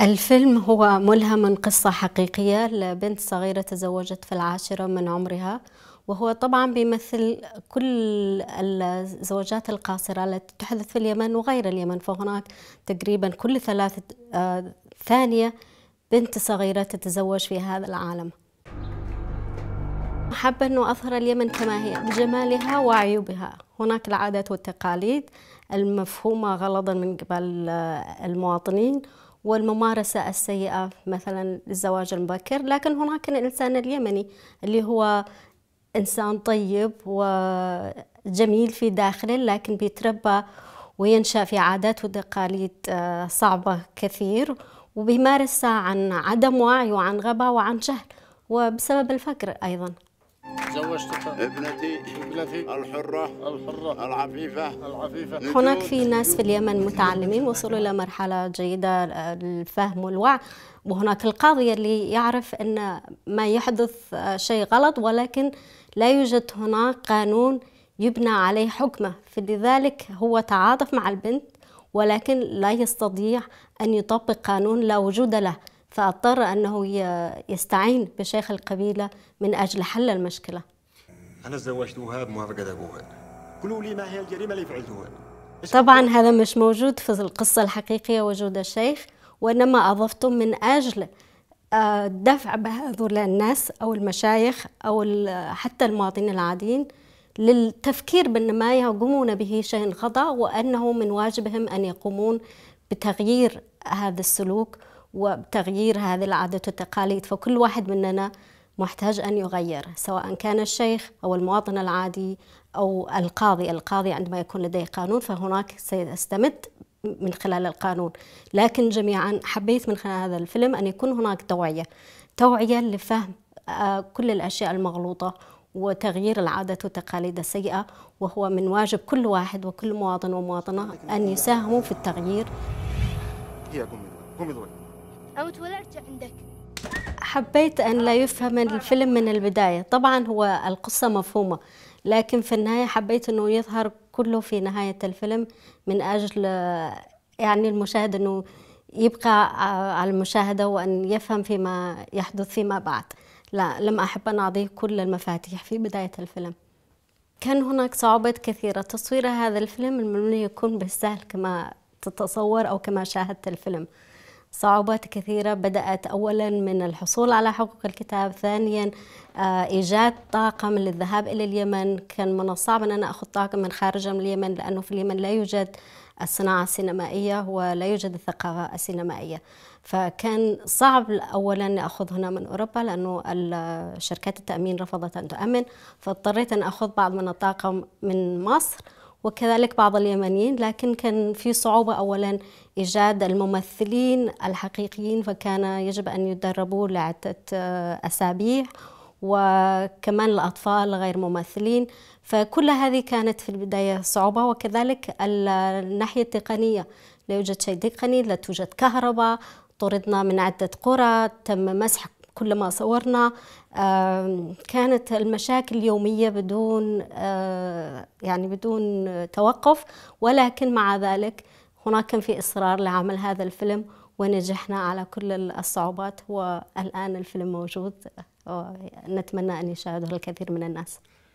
الفيلم هو ملهم من قصة حقيقية لبنت صغيرة تزوجت في العاشرة من عمرها وهو طبعا بيمثل كل الزواجات القاصرة التي تحدث في اليمن وغير اليمن فهناك تقريبا كل ثلاثة آه، ثانية بنت صغيرة تتزوج في هذا العالم حابة أنه أظهر اليمن كما هي بجمالها وعيوبها هناك العادات والتقاليد المفهومة غلطا من قبل آه، المواطنين والممارسة السيئة مثلا الزواج المبكر لكن هناك الإنسان اليمني اللي هو إنسان طيب وجميل في داخله لكن بيتربى وينشأ في عادات وتقاليد آه، صعبة كثير وبيمارسها عن عدم وعي وعن غباء وعن جهل وبسبب الفقر أيضاً ابنتي ابنتي الحرة الحرة العفيفة العفيفة هناك في ناس في اليمن متعلمين وصلوا إلى مرحلة جيدة الفهم والوعي وهناك القاضي اللي يعرف أن ما يحدث شيء غلط ولكن لا يوجد هناك قانون يبنى عليه حكمه فلذلك هو تعاطف مع البنت ولكن لا يستطيع أن يطبق قانون لا وجود له فاضطر أنه يستعين بشيخ القبيلة من أجل حل المشكلة أنا تزوجت وهاب بموافقة أبوها قولوا لي ما هي الجريمة اللي فعلتوها طبعا هذا مش موجود في القصة الحقيقية وجود الشيخ وإنما أضفته من أجل آه، دفع هذول الناس أو المشايخ أو حتى المواطنين العاديين للتفكير بأن ما يقومون به شيء خطأ وأنه من واجبهم أن يقومون بتغيير هذا السلوك وتغيير هذه العادات والتقاليد فكل واحد مننا محتاج أن يغير سواء كان الشيخ أو المواطن العادي أو القاضي القاضي عندما يكون لديه قانون فهناك سيستمد من خلال القانون لكن جميعا حبيت من خلال هذا الفيلم أن يكون هناك توعية توعية لفهم آه، كل الأشياء المغلوطة وتغيير العادات والتقاليد السيئة وهو من واجب كل واحد وكل مواطن ومواطنة أن يساهموا في التغيير أو تولعت عندك حبيت أن لا يفهم الفيلم من البداية طبعا هو القصة مفهومة لكن في النهاية حبيت أنه يظهر كله في نهاية الفيلم من أجل يعني المشاهد أنه يبقى على المشاهدة وأن يفهم فيما يحدث فيما بعد لا لم أحب أن أعطيه كل المفاتيح في بداية الفيلم كان هناك صعوبات كثيرة تصوير هذا الفيلم لم يكون بالسهل كما تتصور أو كما شاهدت الفيلم صعوبات كثيرة بدأت أولا من الحصول على حقوق الكتاب ثانيا آه، إيجاد طاقم للذهاب إلى اليمن كان من الصعب أن أنا أخذ طاقم من خارج من اليمن لأنه في اليمن لا يوجد الصناعة السينمائية ولا يوجد الثقافة السينمائية فكان صعب أولا أخذ هنا من أوروبا لأنه شركات التأمين رفضت أن تؤمن فاضطريت أن أخذ بعض من الطاقم من مصر وكذلك بعض اليمنيين لكن كان في صعوبة أولا إيجاد الممثلين الحقيقيين فكان يجب أن يدربوا لعدة آه، أسابيع وكمان الأطفال غير ممثلين فكل هذه كانت في البداية صعوبة وكذلك الناحية التقنية لا يوجد شيء تقني لا توجد كهرباء طردنا من عدة قرى تم مسح كلما صورنا كانت المشاكل اليومية بدون آه، يعني بدون توقف ولكن مع ذلك هناك كان في إصرار لعمل هذا الفيلم ونجحنا على كل الصعوبات والآن الفيلم موجود نتمنى أن يشاهده الكثير من الناس